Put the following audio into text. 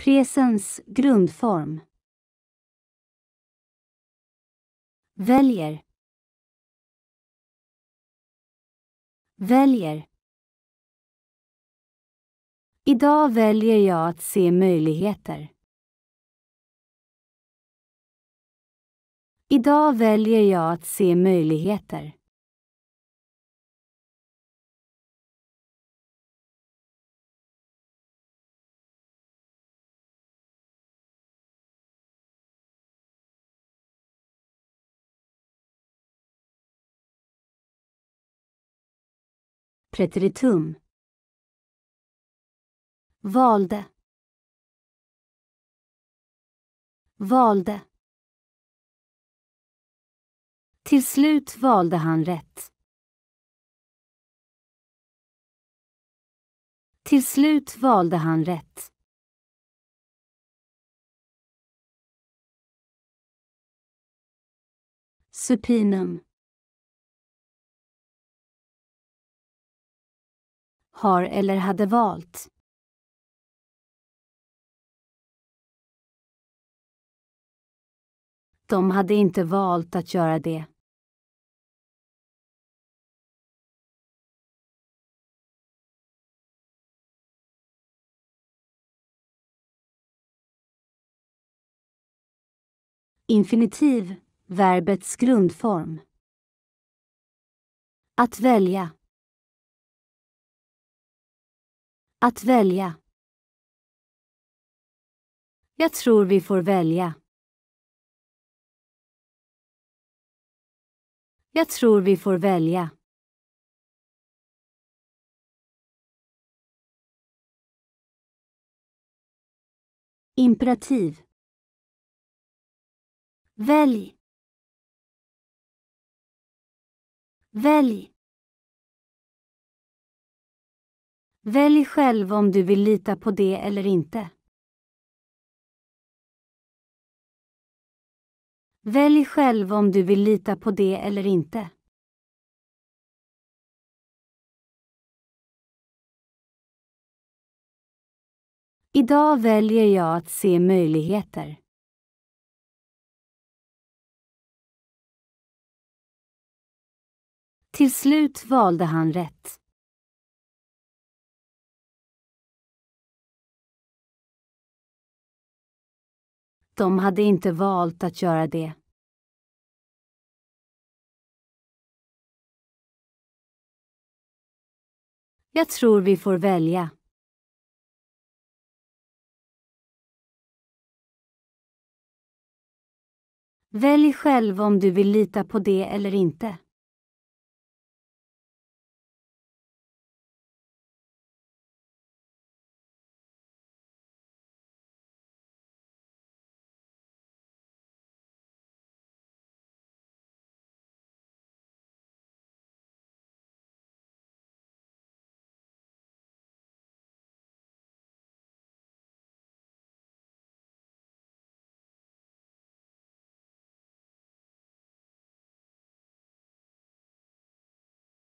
Presens grundform. Väljer. Väljer. Idag väljer jag att se möjligheter. Idag väljer jag att se möjligheter. preteritum. Valde. Valde. Till slut valde han rätt. Till slut valde han rätt. Supinum. har eller hade valt. De hade inte valt att göra det. Infinitiv, verbets grundform. Att välja. Att välja. Jag tror vi får välja. Jag tror vi får välja. Imperativ. Välj. Välj. Välj själv om du vill lita på det eller inte. Välj själv om du vill lita på det eller inte. Idag väljer jag att se möjligheter. Till slut valde han rätt. de hade inte valt att göra det. Jag tror vi får välja. Välj själv om du vill lita på det eller inte.